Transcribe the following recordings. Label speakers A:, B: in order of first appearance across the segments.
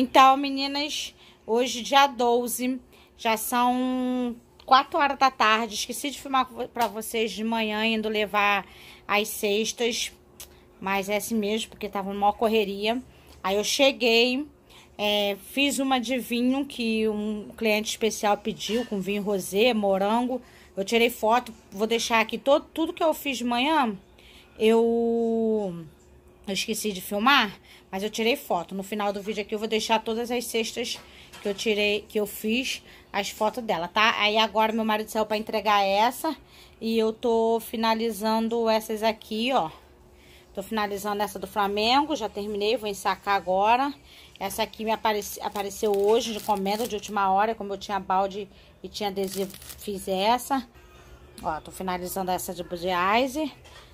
A: Então, meninas, hoje dia 12, já são 4 horas da tarde. Esqueci de filmar pra vocês de manhã, indo levar as cestas. Mas é assim mesmo, porque tava numa correria. Aí eu cheguei, é, fiz uma de vinho que um cliente especial pediu, com vinho rosé, morango. Eu tirei foto, vou deixar aqui todo, tudo que eu fiz de manhã. Eu eu esqueci de filmar, mas eu tirei foto. No final do vídeo aqui eu vou deixar todas as cestas que eu tirei, que eu fiz, as fotos dela, tá? Aí agora meu marido saiu pra entregar essa e eu tô finalizando essas aqui, ó. Tô finalizando essa do Flamengo, já terminei, vou ensacar agora. Essa aqui me apareci, apareceu hoje de comenda de última hora, como eu tinha balde e tinha adesivo, fiz essa. Ó, tô finalizando essa de, Budweiser.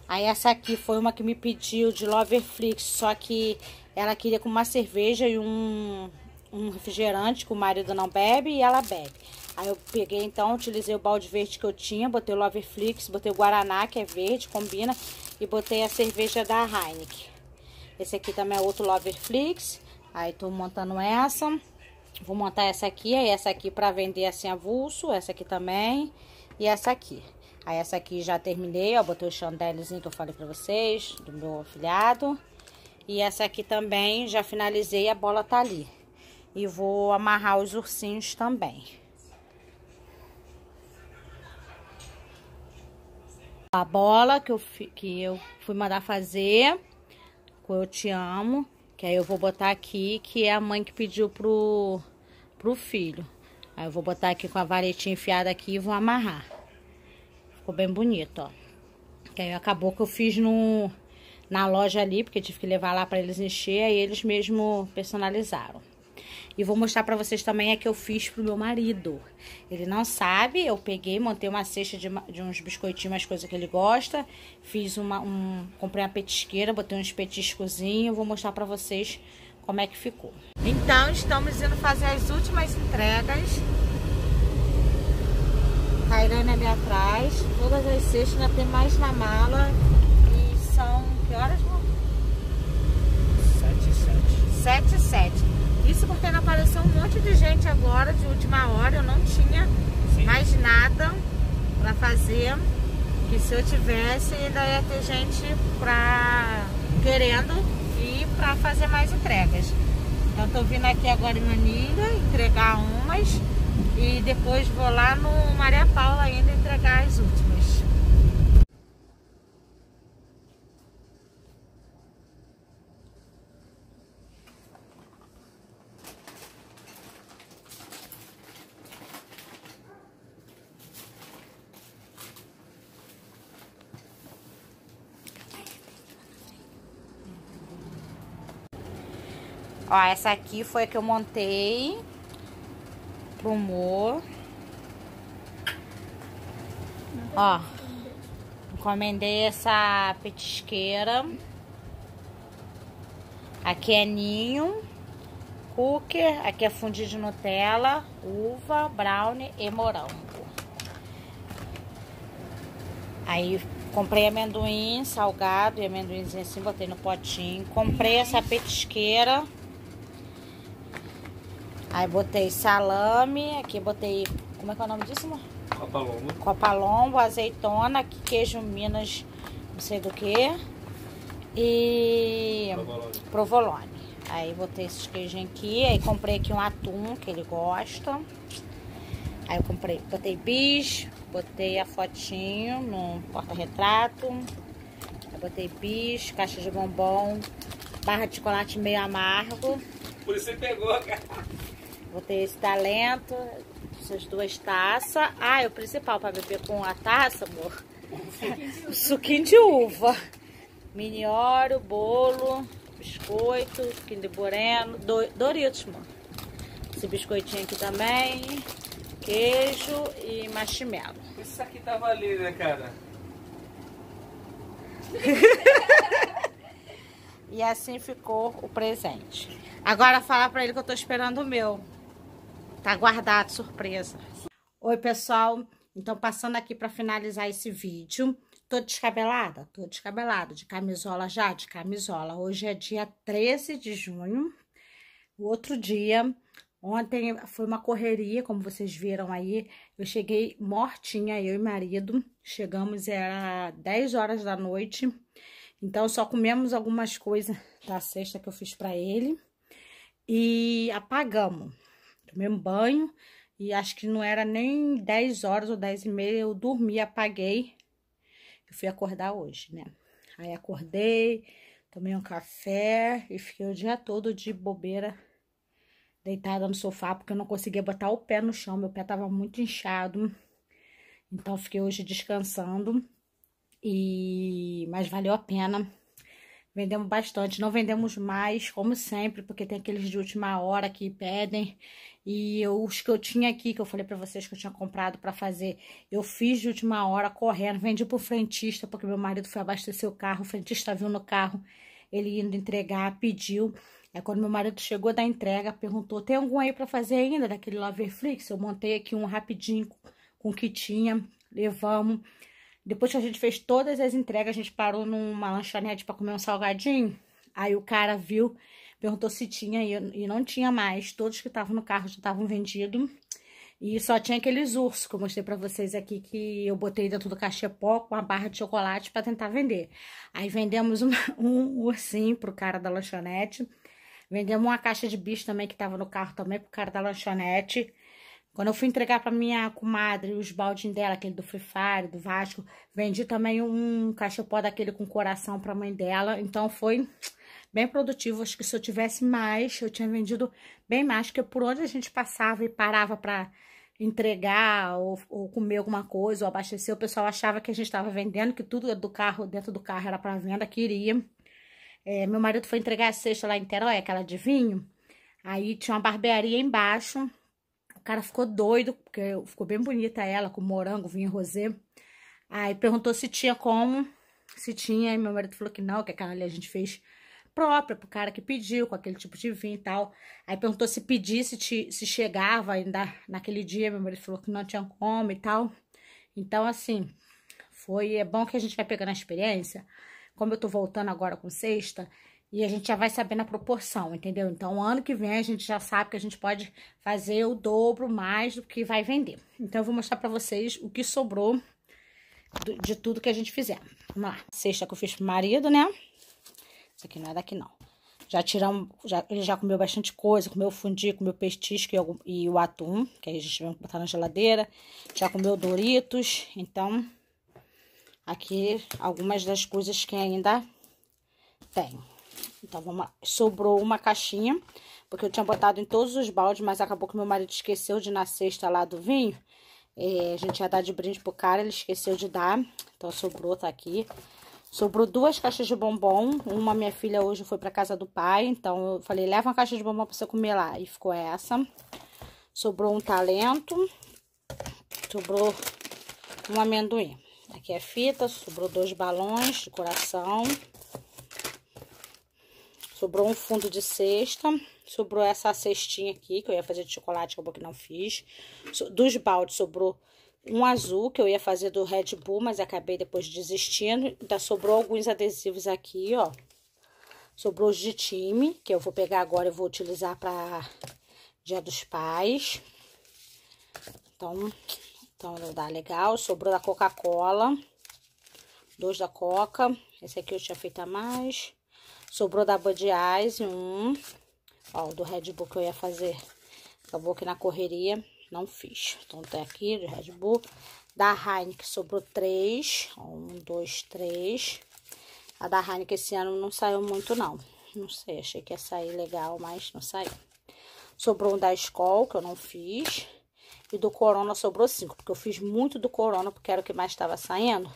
A: Aí essa aqui foi uma que me pediu de Loverflix, só que ela queria com uma cerveja e um, um refrigerante que o marido não bebe e ela bebe. Aí eu peguei então, utilizei o balde verde que eu tinha, botei o Loverflix, botei o Guaraná, que é verde, combina, e botei a cerveja da Heineken. Esse aqui também é outro Loverflix. Aí tô montando essa. Vou montar essa aqui, aí essa aqui para vender assim avulso, essa aqui também e essa aqui. Aí essa aqui já terminei, ó, botei o chandelzinho que eu falei pra vocês, do meu afilhado. E essa aqui também já finalizei, a bola tá ali. E vou amarrar os ursinhos também. A bola que eu, que eu fui mandar fazer, com eu te amo, que aí eu vou botar aqui, que é a mãe que pediu pro, pro filho. Aí eu vou botar aqui com a varetinha enfiada aqui e vou amarrar. Ficou bem bonito, ó. Que aí acabou que eu fiz no, na loja ali, porque tive que levar lá para eles encher, aí eles mesmo personalizaram. E vou mostrar para vocês também a que eu fiz pro meu marido. Ele não sabe, eu peguei, montei uma cesta de, de uns biscoitinhos, as coisas que ele gosta. Fiz uma, um, comprei uma petisqueira, botei uns petiscozinhos, vou mostrar para vocês como é que ficou. Então, estamos indo fazer as últimas entregas Tairane ali atrás. Todas as sextas ainda tem mais na mala. E são que horas, amor? 7 e 7. 7 Isso porque não apareceu um monte de gente agora, de última hora. Eu não tinha Sim. mais nada pra fazer. Que se eu tivesse, ainda ia ter gente pra... querendo ir pra fazer mais entregas. Então tô vindo aqui agora em Manila entregar umas. E depois vou lá no Maria Paula ainda entregar as últimas. Ó, essa aqui foi a que eu montei pro humor. Ó, encomendei essa petisqueira. Aqui é ninho, cooker, aqui é fundido de Nutella, uva, brownie e morango. Aí comprei amendoim salgado e amendoinzinho assim, botei no potinho. Comprei essa petisqueira. Aí botei salame, aqui botei, como é que é o nome disso, amor? Copalombo. Copalombo, azeitona, queijo minas, não sei do que. E provolone. provolone. Aí botei esses queijinhos aqui, aí comprei aqui um atum que ele gosta. Aí eu comprei, botei bis, botei a fotinho no porta-retrato. Aí botei bis, caixa de bombom, barra de chocolate meio amargo. Por isso você pegou, cara. Vou ter esse talento, essas duas taças. Ah, é o principal para beber com a taça, amor. suquinho de uva. Mini óleo, bolo, biscoito, Kinder Bueno, Doritos, amor. Esse biscoitinho aqui também, queijo e marshmallow. Isso aqui tá valendo, né, cara? e assim ficou o presente. Agora fala pra ele que eu tô esperando o meu. Tá guardado, surpresa. Oi, pessoal. Então, passando aqui para finalizar esse vídeo. Tô descabelada? Tô descabelada. De camisola já? De camisola. Hoje é dia 13 de junho. O outro dia, ontem foi uma correria, como vocês viram aí. Eu cheguei mortinha, eu e marido. Chegamos, era 10 horas da noite. Então, só comemos algumas coisas da cesta que eu fiz para ele. E apagamos. Tomei um banho e acho que não era nem 10 horas ou 10 e meia, eu dormi, apaguei. Eu fui acordar hoje, né? Aí acordei, tomei um café e fiquei o dia todo de bobeira, deitada no sofá, porque eu não conseguia botar o pé no chão, meu pé tava muito inchado. Então fiquei hoje descansando. E mas valeu a pena Vendemos bastante, não vendemos mais, como sempre, porque tem aqueles de última hora que pedem. E eu, os que eu tinha aqui, que eu falei para vocês que eu tinha comprado para fazer, eu fiz de última hora, correndo, vendi pro frentista, porque meu marido foi abastecer o carro, o frentista viu no carro, ele indo entregar, pediu. É quando meu marido chegou da entrega, perguntou: "Tem algum aí para fazer ainda daquele Loverflix?" Eu montei aqui um rapidinho com o que tinha, levamos depois que a gente fez todas as entregas, a gente parou numa lanchonete para comer um salgadinho. Aí o cara viu, perguntou se tinha e, não tinha mais. Todos que estavam no carro já estavam vendidos. E só tinha aqueles ursos que eu mostrei para vocês aqui que eu botei dentro do cachepó com uma barra de chocolate para tentar vender. Aí vendemos um, um ursinho pro cara da lanchonete. Vendemos uma caixa de bicho também que tava no carro também pro cara da lanchonete. Quando eu fui entregar para minha comadre os baldinhos dela, aquele do Free Fire, do Vasco, vendi também um cachepó daquele com coração para mãe dela. Então foi bem produtivo. Acho que se eu tivesse mais, eu tinha vendido bem mais, porque por onde a gente passava e parava para entregar ou, ou, comer alguma coisa ou abastecer, o pessoal achava que a gente estava vendendo, que tudo do carro, dentro do carro era para venda, queria. É, meu marido foi entregar a cesta lá em Terói, aquela de vinho. Aí tinha uma barbearia embaixo cara ficou doido, porque ficou bem bonita ela, com morango, vinho rosé. Aí perguntou se tinha como, se tinha, e meu marido falou que não, que aquela ali a gente fez própria pro cara que pediu, com aquele tipo de vinho e tal. Aí perguntou se pedisse, se, se chegava ainda naquele dia, meu marido falou que não tinha como e tal. Então, assim, foi, é bom que a gente vai pegando a experiência. Como eu tô voltando agora com sexta, e a gente já vai sabendo a proporção, entendeu? Então, ano que vem a gente já sabe que a gente pode fazer o dobro mais do que vai vender. Então, eu vou mostrar pra vocês o que sobrou de tudo que a gente fizer. Vamos lá. Sexta que eu fiz pro marido, né? Isso aqui não é daqui, não. Já tiramos, já, ele já comeu bastante coisa, comeu fundi, comeu pestisco e, e o atum, que aí a gente vai botar na geladeira. Já comeu Doritos, então aqui algumas das coisas que ainda tem. Então, sobrou uma caixinha, porque eu tinha botado em todos os baldes, mas acabou que meu marido esqueceu de na cesta lá do vinho. É, a gente ia dar de brinde pro cara, ele esqueceu de dar. Então, sobrou, tá aqui. Sobrou duas caixas de bombom. Uma minha filha hoje foi pra casa do pai, então eu falei, leva uma caixa de bombom pra você comer lá. E ficou essa. Sobrou um talento. Sobrou um amendoim. Aqui é fita, sobrou dois balões de coração. Sobrou um fundo de cesta, sobrou essa cestinha aqui, que eu ia fazer de chocolate, acabou que não fiz. Dos baldes sobrou um azul, que eu ia fazer do Red Bull, mas acabei depois desistindo. Ainda sobrou alguns adesivos aqui, ó. Sobrou os de time, que eu vou pegar agora e vou utilizar para Dia dos Pais. Então, então dá legal. Sobrou da Coca-Cola. Dois da Coca. Esse aqui eu tinha feito a mais. Sobrou da Bud Eyes um. Ó, o do Red Bull que eu ia fazer. Acabou aqui na correria. Não fiz. Então tem aqui do Red Bull. Da Heineken sobrou três. Um, dois, três. A da Heineken esse ano não saiu muito, não. Não sei, achei que ia sair legal, mas não saiu. Sobrou um da Skoll, que eu não fiz. E do Corona sobrou cinco, porque eu fiz muito do Corona, porque era o que mais estava saindo.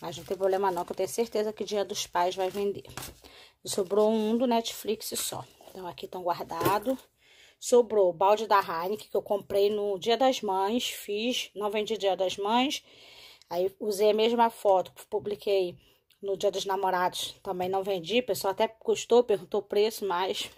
A: Mas não tem problema não, que eu tenho certeza que Dia dos Pais vai vender sobrou um do Netflix só. Então, aqui estão guardados. Sobrou o balde da Heineken, que eu comprei no Dia das Mães. Fiz, não vendi Dia das Mães. Aí, usei a mesma foto que publiquei no Dia dos Namorados. Também não vendi. O pessoal até gostou, perguntou o preço, mas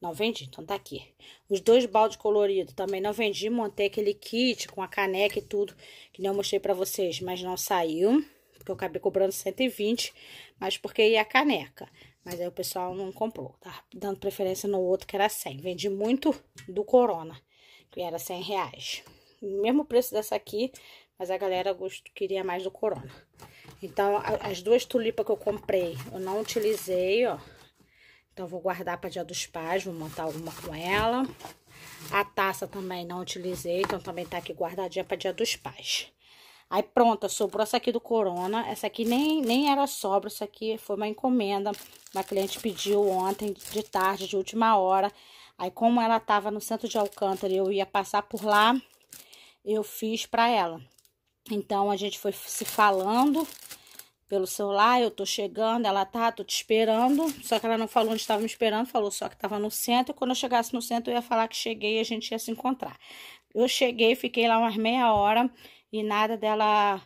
A: não vendi, então tá aqui. Os dois baldes coloridos também não vendi, montei aquele kit com a caneca e tudo, que não mostrei pra vocês, mas não saiu, porque eu acabei cobrando 120, mas porque ia a caneca. Mas aí o pessoal não comprou, tá dando preferência no outro que era 100. Vendi muito do Corona, que era 100 reais. Mesmo preço dessa aqui, mas a galera gostou queria mais do Corona. Então, a, as duas tulipas que eu comprei, eu não utilizei, ó. Então, vou guardar para dia dos pais, vou montar alguma com ela. A taça também não utilizei, então também tá aqui guardadinha para dia dos pais. Aí, pronta, sobrou essa aqui do Corona. Essa aqui nem, nem era sobra, isso aqui foi uma encomenda. Uma cliente pediu ontem, de tarde, de última hora. Aí, como ela tava no centro de Alcântara eu ia passar por lá, eu fiz para ela. Então, a gente foi se falando pelo celular, eu tô chegando, ela tá, tô te esperando. Só que ela não falou onde estava me esperando, falou só que tava no centro. Quando eu chegasse no centro, eu ia falar que cheguei e a gente ia se encontrar. Eu cheguei, fiquei lá umas meia hora e nada dela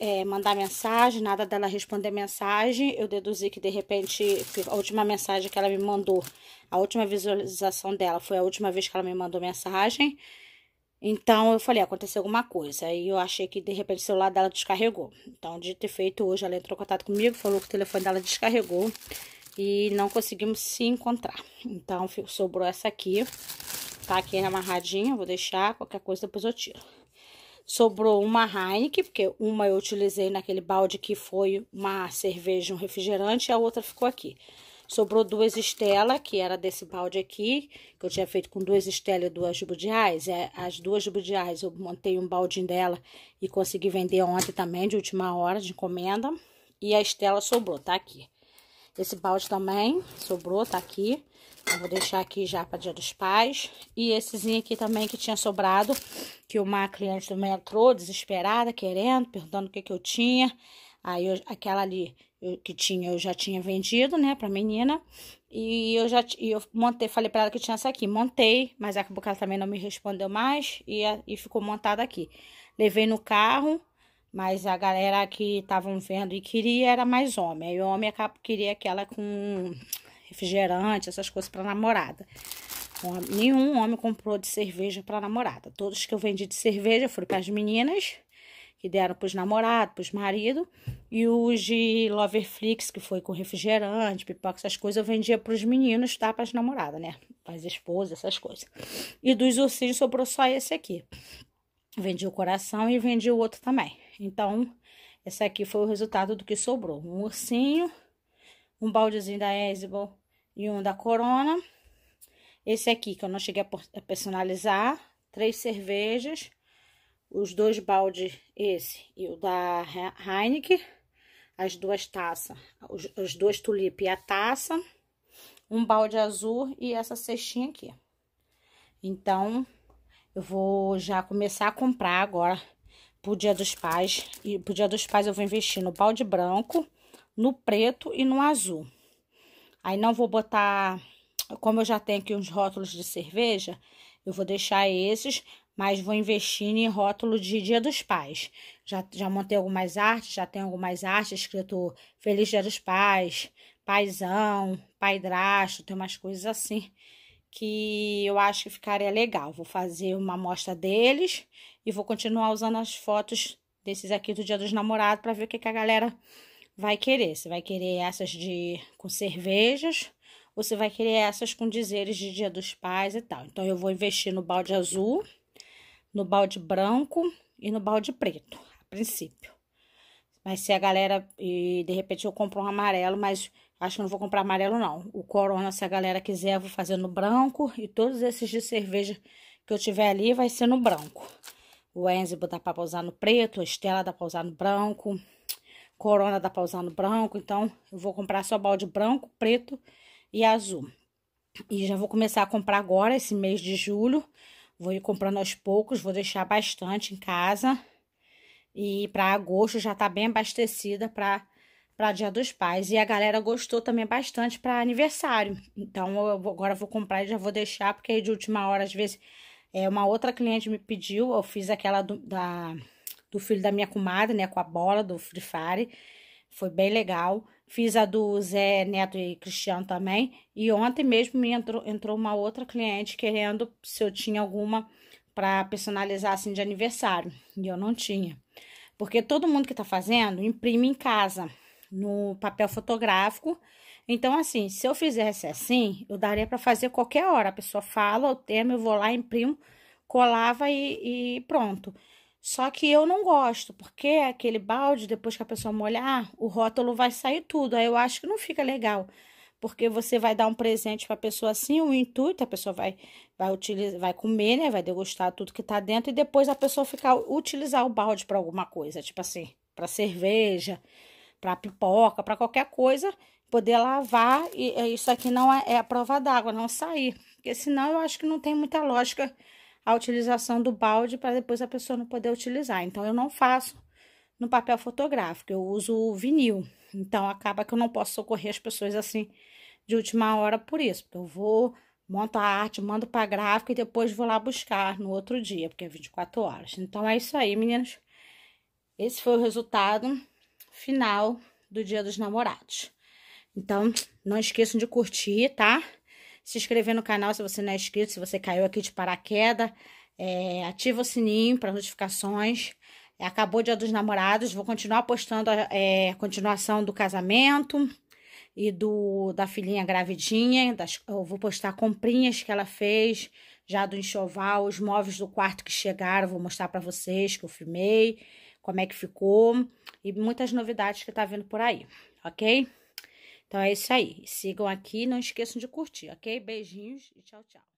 A: é, mandar mensagem, nada dela responder mensagem. Eu deduzi que de repente a última mensagem que ela me mandou, a última visualização dela foi a última vez que ela me mandou mensagem. Então eu falei, aconteceu alguma coisa. E eu achei que de repente o celular dela descarregou. Então, de ter feito, hoje ela entrou em contato comigo, falou que o telefone dela descarregou e não conseguimos se encontrar. Então, sobrou essa aqui. Tá aqui amarradinha, vou deixar. Qualquer coisa depois eu tiro. Sobrou uma Heineken, porque uma eu utilizei naquele balde que foi uma cerveja, um refrigerante, e a outra ficou aqui. Sobrou duas Estela, que era desse balde aqui, que eu tinha feito com duas Estela e duas Jubudiais. É, as duas Jubudiais eu montei um baldinho dela e consegui vender ontem também, de última hora, de encomenda. E a Estela sobrou, tá aqui. Esse balde também sobrou, tá aqui. Eu vou deixar aqui já para Dia dos Pais. E essezinho aqui também que tinha sobrado, que uma cliente do entrou desesperada, querendo, perguntando o que que eu tinha. Aí eu, aquela ali eu, que tinha, eu já tinha vendido, né, pra menina. E eu já e eu montei, falei para ela que tinha essa aqui, montei, mas acabou que ela também não me respondeu mais e, e ficou montada aqui. Levei no carro, mas a galera que estavam vendo e queria era mais homem. Aí o homem acabou, queria aquela com refrigerante, essas coisas para namorada. Nenhum homem comprou de cerveja para namorada. Todos que eu vendi de cerveja foram para as meninas, que deram para os namorados, para os maridos. E os de Loverflix, que foi com refrigerante, pipoca, essas coisas, eu vendia para os meninos, tá? Para as namoradas, né? Para as esposas, essas coisas. E dos ursinhos sobrou só esse aqui. Vendi o coração e vendi o outro também. Então, esse aqui foi o resultado do que sobrou. Um ursinho um baldezinho da Esbo e um da Corona. Esse aqui que eu não cheguei a personalizar, três cervejas, os dois baldes, esse e o da Heineken, as duas taças, os, os dois tulip e a taça, um balde azul e essa cestinha aqui. Então, eu vou já começar a comprar agora pro Dia dos Pais. E pro Dia dos Pais eu vou investir no balde branco no preto e no azul. Aí não vou botar, como eu já tenho aqui uns rótulos de cerveja, eu vou deixar esses, mas vou investir em rótulo de Dia dos Pais. Já, já montei algumas artes, já tenho algumas artes escrito Feliz Dia dos Pais, Paizão, Paidrasto, tem umas coisas assim que eu acho que ficaria legal. Vou fazer uma amostra deles e vou continuar usando as fotos desses aqui do Dia dos Namorados para ver o que, que a galera vai querer. Você vai querer essas de com cervejas, ou você vai querer essas com dizeres de Dia dos Pais e tal. Então eu vou investir no balde azul, no balde branco e no balde preto, a princípio. Mas se a galera e de repente eu compro um amarelo, mas acho que não vou comprar amarelo não. O Corona, se a galera quiser, eu vou fazer no branco e todos esses de cerveja que eu tiver ali vai ser no branco. O Enzibo dá pra usar no preto, a Estela dá pra usar no branco. Corona dá pra usar no branco, então eu vou comprar só balde branco, preto e azul. E já vou começar a comprar agora, esse mês de julho. Vou ir comprando aos poucos, vou deixar bastante em casa. E para agosto já tá bem abastecida para para Dia dos Pais. E a galera gostou também bastante para aniversário. Então eu vou, agora eu vou comprar e já vou deixar, porque de última hora, às vezes, é, uma outra cliente me pediu, eu fiz aquela do, da do filho da minha comadre, né, com a bola do Free Fire. Foi bem legal. Fiz a do Zé Neto e Cristiano também. E ontem mesmo me entrou, entrou uma outra cliente querendo se eu tinha alguma para personalizar assim de aniversário. E eu não tinha. Porque todo mundo que está fazendo imprime em casa, no papel fotográfico. Então, assim, se eu fizesse assim, eu daria para fazer qualquer hora. A pessoa fala o tema, eu vou lá, imprimo, colava e, e pronto. Só que eu não gosto, porque é aquele balde, depois que a pessoa molhar, o rótulo vai sair tudo. Aí eu acho que não fica legal, porque você vai dar um presente para a pessoa assim, o intuito, a pessoa vai vai utilizar, vai comer, né, vai degustar tudo que tá dentro e depois a pessoa ficar utilizar o balde para alguma coisa, tipo assim, para cerveja, para pipoca, para qualquer coisa, poder lavar e isso aqui não é, é a prova d'água, não sair. Porque senão eu acho que não tem muita lógica a utilização do balde para depois a pessoa não poder utilizar. Então, eu não faço no papel fotográfico, eu uso o vinil. Então, acaba que eu não posso socorrer as pessoas assim de última hora por isso, porque eu vou, monto a arte, mando para gráfica e depois vou lá buscar no outro dia, porque é 24 horas. Então, é isso aí, meninas. Esse foi o resultado final do Dia dos Namorados. Então, não esqueçam de curtir, tá? se inscrever no canal se você não é inscrito, se você caiu aqui de paraquedas. É, ativa o sininho para notificações. acabou o dia dos namorados, vou continuar postando a, é, a continuação do casamento e do da filhinha gravidinha. Das, eu vou postar comprinhas que ela fez já do enxoval, os móveis do quarto que chegaram, vou mostrar para vocês que eu filmei, como é que ficou e muitas novidades que tá vindo por aí, ok? Então é isso aí. Sigam aqui, não esqueçam de curtir, ok? Beijinhos e tchau, tchau.